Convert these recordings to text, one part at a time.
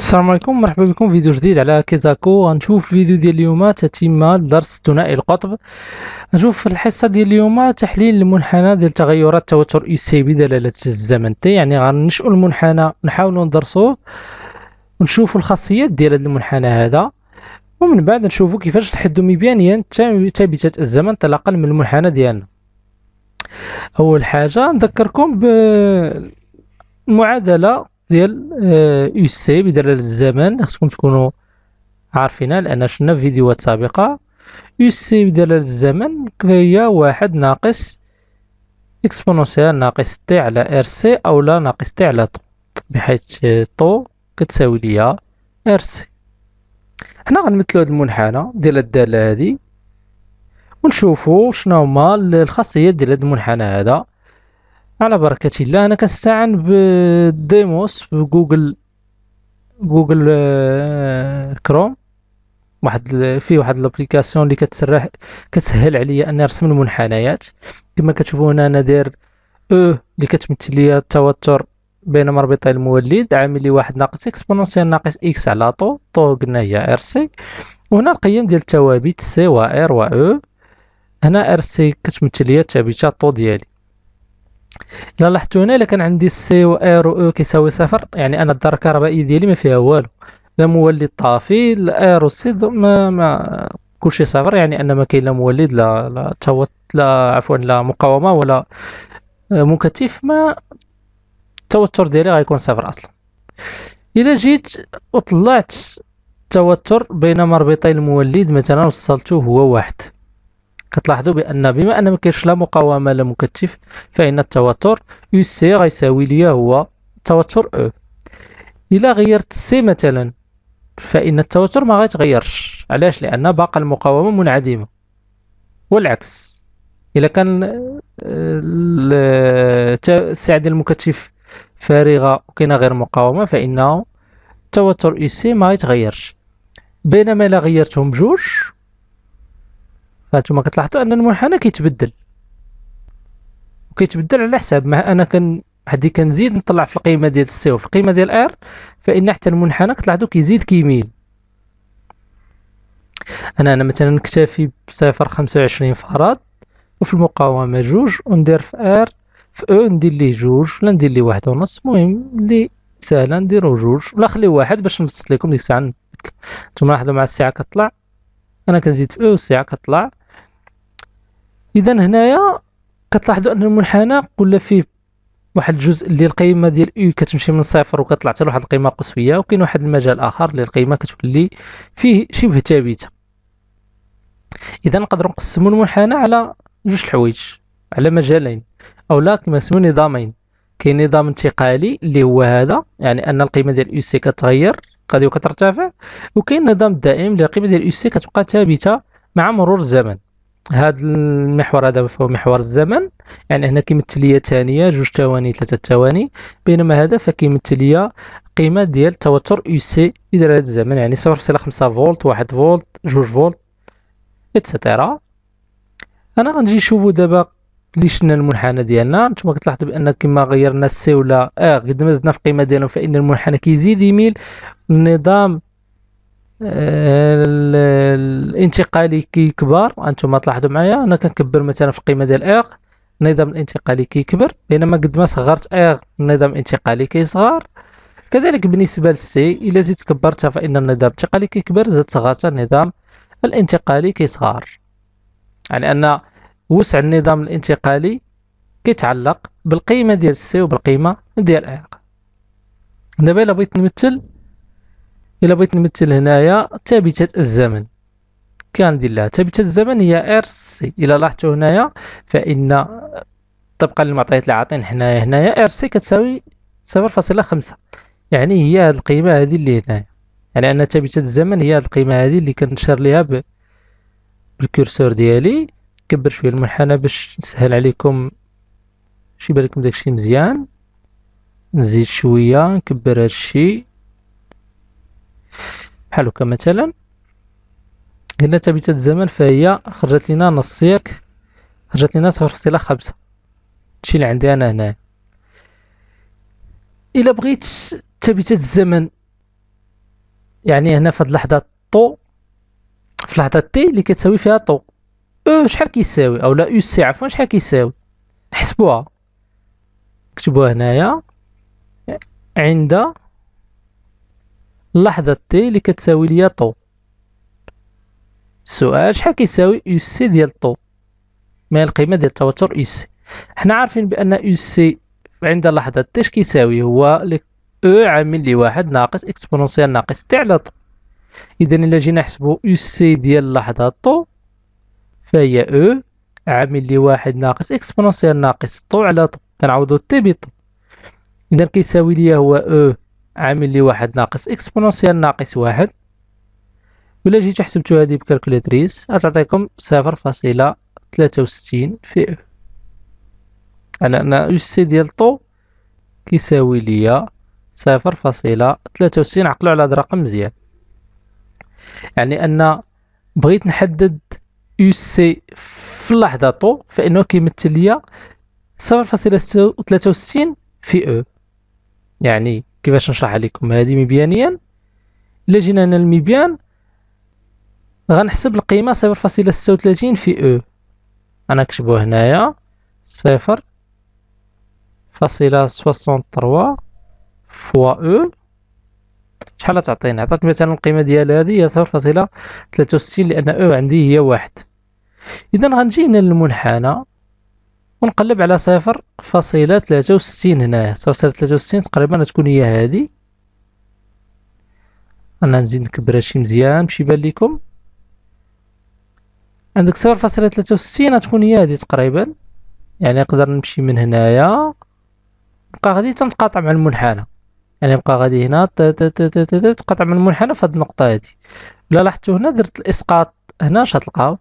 السلام عليكم مرحبا بكم في فيديو جديد على كيزاكو غنشوف الفيديو ديال اليوم تتم درس ثنائي القطب نشوف الحصه ديال اليوم تحليل المنحنى ديال تغيرات توتر اي سي بدلاله الزمن تي يعني غنشئوا المنحنى نحاولوا ندرسوه ونشوفوا الخاصيات ديال هذا المنحنى هذا ومن بعد نشوفوا كيفاش نحدوا مبيانيا ثابته الزمن انطلاقا من المنحنى ديالنا اول حاجه نذكركم بالمعادله ديال يو آه، سي بدلالة الزمن خصكم تكونوا عارفينها لان شفنا في فيديوهات سابقه يو سي بدلالة الزمن هي واحد ناقص اكسبونونسيال ناقص تي على ار سي او لا ناقص تي على طو بحيث طو كتساوي ليا ار سي حنا غنمثلو هاد المنحنى ديال الداله هادي ونشوفوا شنو هما الخاصيات ديال هذا المنحنى هذا على بركة الله انا كنستعن بالديموس بجوجل جوجل آه، كروم واحد فيه واحد لابليكاسيون اللي كتسرح كتسهل عليا اني نرسم المنحنيات كما كتشوفوا هنا انا داير او e اللي كتمثل لي التوتر بين مربطي المولد عامل واحد ناقص اكسبونونسيال ناقص اكس على طو طو قلنا هي ار سي وهنا القيم ديال التوابيت سي و ار و او e. هنا ار سي كتمثل هي الثابته طو ديالي الا لاحظتوا هنا الا كان عندي سي و ار و او كيساوي صفر يعني انا الدار الكهربائيه ديالي ما فيها والو لا مولد طافي لا ار و سي ما, ما كلشي صفر يعني ان ما كاين لا مولد لا لا توت لا عفوا لا مقاومه ولا آه، مكتف ما التوتر ديالي غيكون صفر اصلا الا جيت وطلعت التوتر بين مربطي المولد مثلا وصلته هو واحد كتلاحظوا بان بما ان ما كاينش لا مقاومه لا مكثف فان التوتر يو سي غيساوي ليا هو توتر او e. الا غيرت سي مثلا فان التوتر ما غيتغيرش علاش لان باقا المقاومه منعدمه والعكس الا كان السعد المكثف فارغه وكاينه غير مقاومه فان التوتر اي سي ما يتغيرش بينما الا غيرتهم بجوج فانتوما كتلاحظوا ان المنحنى كيتبدل وكيتبدل على حساب ما انا كن هادي كنزيد نطلع في القيمه ديال السي وفي القيمه ديال ار فان حتى المنحنى كتلاحظوا كيزيد كيميل انا انا مثلا نكتفي بصفر خمسة وعشرين فراد وفي المقاومه جوج وندير في ار في او ندير ليه جوج ولا ندير ليه واحد ونص المهم اللي ساهله نديرو جوج ولا خليه واحد باش نبسط لكم ديك الساعه نتوما لاحظوا مع الساعه كطلع انا كنزيد في او والساعه كطلع اذا هنايا كتلاحظوا ان المنحنى كل فيه واحد الجزء اللي القيمه ديال يو كتمشي من صفر وكتطلع حتى لواحد القيمه قصويه وكاين واحد المجال اخر اللي القيمه كتولي فيه شبه ثابته اذا نقدروا نقسموا المنحنى على جوج الحوايج على مجالين اولا كما سموا نظامين كاين نظام انتقالي اللي هو هذا يعني ان القيمه ديال يو سي كتغير غادي وكترتفع وكاين نظام دائم اللي القيمه ديال يو سي كتبقى ثابته مع مرور الزمن هذا المحور هذا فهو محور الزمن يعني هنا كيمثل ليا ثانيه جوج ثواني ثلاثه ثواني بينما هذا فكيمثل ليا قيمه ديال توتر يو سي اداره الزمن يعني 0.5 فولت 1 فولت 2 فولت اتسيتيرا انا غنجي نشوفو دابا لي شنا المنحنى ديالنا نتوما كتلاحظوا بان كما غيرنا السي ولا اه قد ما زدنا في القيمه ديالهم فان المنحنى كيزيد يميل النظام الانتقالي كيكبر انتم تلاحظوا معايا انا كنكبر مثلا في القيمه ديال اغ النظام الانتقالي كيكبر بينما قد ما صغرت اغ النظام الانتقالي كيصغر كذلك بالنسبه للسي الا زدت كبرتها فان النظام الانتقالي كيكبر زدت صغرتها النظام الانتقالي كيصغر يعني ان وسع النظام الانتقالي كيتعلق بالقيمه ديال السي وبالقيمه ديال اغ دابا الا بغيت نمثل الى بغيت نمثل هنايا ثابته الزمن كندير لها ثابته الزمن هي ار سي الى لاحظتوا هنايا فان طبقا للمعطيات اللي عاطين حنايا هنايا ار سي كتساوي 0.5 يعني هي هاد القيمه هذه اللي هنايا يعني ان ثابته الزمن هي هاد القيمه هذه اللي كنشر ليها بالكورسور ديالي كبر شويه المنحنى باش نسهل عليكم شي بالكم داكشي مزيان نزيد شويه نكبر هادشي بحال هكا مثلا قلنا ثابتة الزمن فهي خرجت لنا نص ياك خرجت لنا صفر فاصلة خمسة هادشي اللي عندي انا هنا الا بغيت ثابتة الزمن يعني هنا في هاد اللحظة طو في لحظة تي اللي كتساوي فيها طو او أه، شحال كيساوي او لا او سي عفوا شحال كيساوي نحسبوها نكتبوها هنايا عند اللحظة تي اللي كتساوي ليا طو السؤال شحال كيساوي يو سي ديال طو ما هي القيمة ديال التوتر يو سي حنا عارفين بأن يو سي عند اللحظة تي اش كيساوي هو او e عامل لواحد ناقص اكسبونونسيال ناقص تي على طو إذا إلا جينا نحسبو يو سي ديال اللحظة طو فهي او e عامل لواحد ناقص اكسبونونسيال ناقص طو على طو كنعوضو تي بطو إذا كيساوي ليا هو او e عامل لي واحد ناقص اكسبونونسيال ناقص واحد ولا جيت حسبتو هادي بكالكولاتريس غتعطيكم صفر فاصلة تلاتة وستين في اف e. انا انا او سي ديال طو كيساوي ليا صفر فاصلة تلاتة وستين عقلو على هاد الرقم مزيان يعني ان بغيت نحدد يو سي في اللحظة طو فانه كيمثل ليا صفر فاصلة تلاتة وستين في او e. يعني كيفاش نشرح لكم هذه مبيانيا الا جينا هنا للمبيان غنحسب القيمه 0.36 في او انا كتبو هنايا 0 فاصلة 63 فوا او شحال تعطينا عطات مثلا القيمه ديال هذه هي 0.63 لان او عندي هي واحد اذا غنجي هنا للمنحنى ونقلب على صفر فاصلة تلاتة وستين هنايا صفر تلاتة وستين تقريبا تكون هي هادي انا نزيد نكبر هادشي مزيان باش يبان ليكم عندك صفر فاصلة تلاتة وستين تكون هي هادي تقريبا يعني نقدر نمشي من هنايا نبقى غادي تنتقاطع مع المنحنى يعني نبقى غادي هنا تقاطع مع المنحنى في هاد النقطة هادي الا لاحظتو هنا درت الاسقاط هنا اش غتلقاو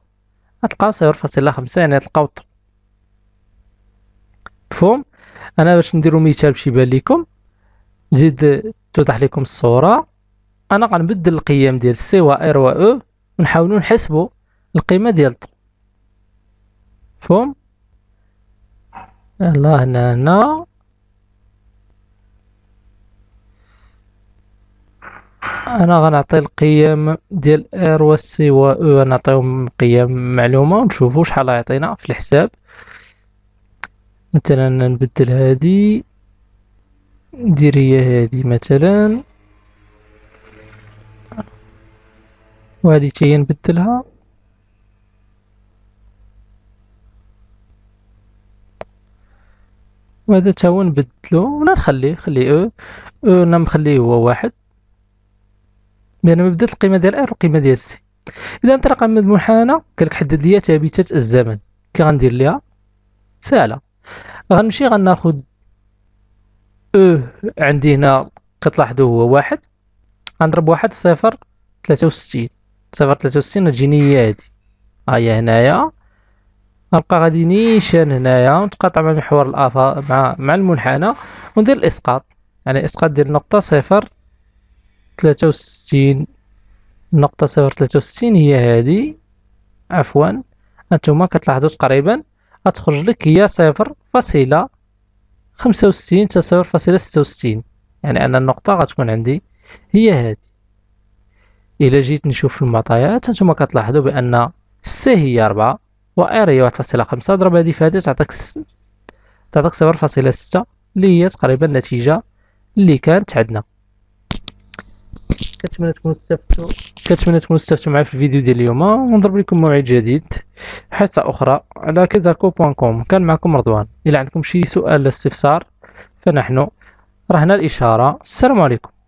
غتلقاو صفر فاصلة خمسة يعني غتلقاو مفهوم انا باش نديرو مثال باش يبان لكم نزيد توضح لكم الصوره انا غنبدل القيم ديال سي و ار و او e ونحاولوا نحسبو القيمه ديال طو مفهوم يلا هنا هنا انا غنعطي القيم ديال ار و سي و او e، نعطيهم قيم معلومه ونشوفوا شحال غيعطينا في الحساب مثلا نبدل هادي ندير هي هادي مثلا وهادي تاهي نبدلها وهذا تا هو نبدلو ولا نخليه خليه او او انا مخليه هو واحد لان مبدا القيمه ديال ار والقيمه ديال سي اذا الطريقه المنحنى حدد ليا ثابتات الزمن كي غندير ليها سهله غنمشي غناخد او عندي هنا كتلاحظوا هو واحد غنضرب واحد صفر تلاتة وستين صفر تلاتة وستين غتجيني هي هادي هاهي هنايا غنبقى غادي نيشان هنايا ونتقاطع مع محور الافا مع مع المنحنى وندير الاسقاط يعني اسقاط ديال النقطة صفر تلاتة وستين النقطة صفر تلاتة وستين هي هادي عفوا هانتوما كتلاحظوا تقريبا غتخرج لك هي صفر فاصلة خمسة وستين تا صفر فاصلة ستة وستين يعني أن النقطة غتكون عندي هي هادي إلا جيت نشوف في المعطيات هانتوما كتلاحظوا بأن سي هي ربعة و ار هي واحد فاصلة خمسة ضرب هادي في هادي تعطيك تعطيك صفر فاصلة ستة اللي هي تقريبا النتيجة اللي كانت عندنا كنتمنى تكونوا استفدتوا كنتمنى تكونوا استفدتوا معايا في الفيديو ديال اليوم ونضرب لكم موعد جديد حصه اخرى على كوم كان معكم رضوان الى عندكم شي سؤال استفسار فنحن رهنا الاشاره السلام عليكم